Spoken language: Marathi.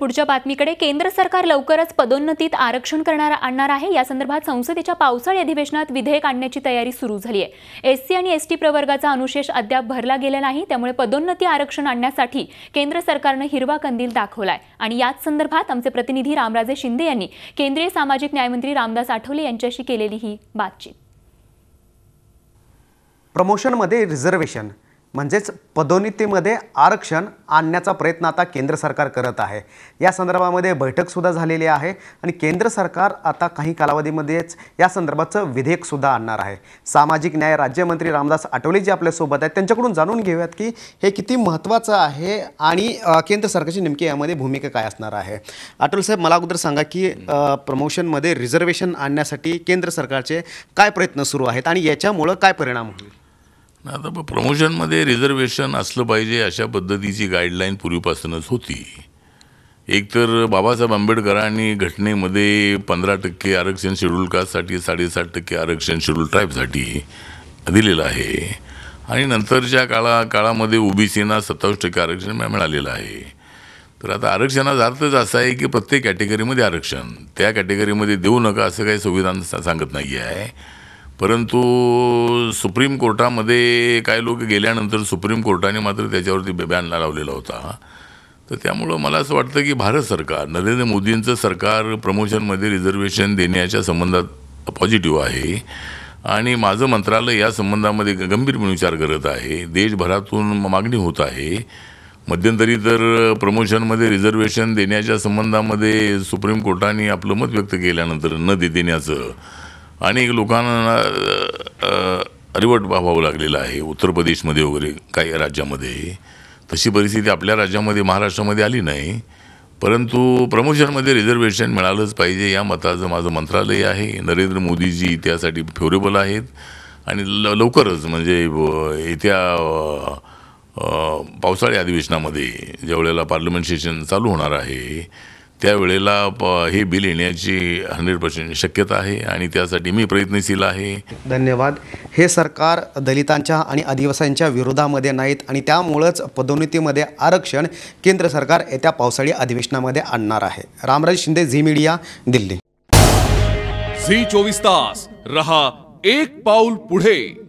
पुढच्या बातमीकडे केंद्र सरकार लवकरच पदोन्नतीत आरक्षण करणार आणणार आहे या संदर्भात संसदेच्या पावसाळी अधिवेशनात विधेयक आणण्याची तयारी सुरू झाली आहे एससी आणि एसटी प्रवर्गाचा अनुशेष अद्याप भरला गेला नाही त्यामुळे पदोन्नती आरक्षण आणण्यासाठी केंद्र सरकारनं हिरवा कंदील दाखवलाय आणि याच संदर्भात आमचे प्रतिनिधी रामराजे शिंदे यांनी केंद्रीय सामाजिक न्यायमंत्री रामदास आठवले यांच्याशी केलेली ही बातचीत प्रमोशनमध्ये रिझर्वेशन म्हणजेच पदोन्नतीमध्ये आरक्षण आणण्याचा प्रयत्न आता केंद्र सरकार करत आहे या संदर्भामध्ये बैठकसुद्धा झालेली आहे आणि केंद्र सरकार आता काही कालावधीमध्येच या संदर्भाचं विधेयकसुद्धा आणणार आहे सामाजिक न्याय राज्यमंत्री रामदास आठवले जे आपल्यासोबत आहेत त्यांच्याकडून जाणून घेऊयात की हे किती महत्त्वाचं आहे आणि केंद्र सरकारची नेमकी यामध्ये भूमिका काय असणार आहे आठवले साहेब मला अगोदर सांगा की प्रमोशनमध्ये रिझर्वेशन आणण्यासाठी केंद्र सरकारचे काय प्रयत्न सुरू आहेत आणि याच्यामुळं काय परिणाम होईल आता प्रमोशनमध्ये रिझर्वेशन असलं पाहिजे अशा पद्धतीची गाईडलाईन पूर्वीपासूनच होती एकतर बाबासाहेब आंबेडकरांनी घटनेमध्ये पंधरा टक्के आरक्षण शेड्यूल कास्टसाठी साडेसात टक्के आरक्षण शेड्यूल ट्राईबसाठी दिलेलं आहे आणि नंतरच्या काळा काळामध्ये ओबीसीना सत्तावीस टक्के आरक्षण मिळालेलं आहे तर आता आरक्षणाचा अर्थच असा आहे की प्रत्येक कॅटेगरीमध्ये आरक्षण त्या कॅटेगरीमध्ये देऊ नका असं काही संविधान सांगत नाही आहे परंतु सुप्रीम कोर्टामध्ये काही लोक गेल्यानंतर सुप्रीम कोर्टाने मात्र त्याच्यावरती बॅन लावलेला होता तर त्यामुळं मला असं वाटतं की भारत सरकार नरेंद्र मोदींचं सरकार प्रमोशनमध्ये रिझर्वेशन देण्याच्या संबंधात पॉझिटिव्ह आहे आणि माझं मंत्रालय या संबंधामध्ये गंभीरपणे विचार करत आहे देशभरातून मागणी होत आहे मध्यंतरी तर प्रमोशनमध्ये रिझर्वेशन देण्याच्या संबंधामध्ये सुप्रीम कोर्टाने आपलं मत व्यक्त केल्यानंतर न देण्याचं अनेक लोकांना अरिवट व्हावं लागलेलं आहे उत्तर प्रदेशमध्ये वगैरे काही राज्यामध्ये तशी परिस्थिती आपल्या राज्यामध्ये महाराष्ट्रामध्ये आली नाही परंतु प्रमोशनमध्ये रिझर्वेशन मिळालंच पाहिजे या मताचं माझं मंत्रालय आहे नरेंद्र मोदीजी त्यासाठी फेवरेबल आहेत आणि ल लवकरच म्हणजे येत्या पावसाळी अधिवेशनामध्ये ज्या वेळेला पार्लमेंट सेशन चालू होणार आहे त्यावेळेला हे बिल येण्याची हंड्रेड पर्सेंट शक्यता आहे आणि त्यासाठी मी प्रयत्नशील आहे धन्यवाद हे सरकार दलितांच्या आणि आदिवासींच्या विरोधामध्ये नाहीत आणि त्यामुळंच पदोन्नतीमध्ये आरक्षण केंद्र सरकार येत्या पावसाळी अधिवेशनामध्ये आणणार आहे रामराज शिंदे झी मीडिया दिल्ली झी चोवीस तास रहा एक पाऊल पुढे